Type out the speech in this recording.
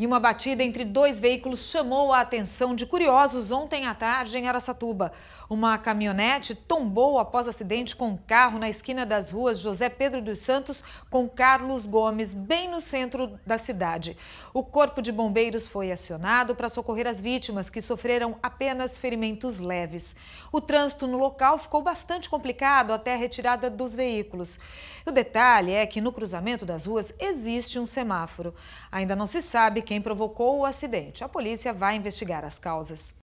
E uma batida entre dois veículos chamou a atenção de curiosos ontem à tarde em Aracatuba. Uma caminhonete tombou após acidente com um carro na esquina das ruas José Pedro dos Santos com Carlos Gomes, bem no centro da cidade. O Corpo de Bombeiros foi acionado para socorrer as vítimas, que sofreram apenas ferimentos leves. O trânsito no local ficou bastante complicado até a retirada dos veículos. O detalhe é que no cruzamento das ruas existe um semáforo. Ainda não se sabe quem provocou o acidente. A polícia vai investigar as causas.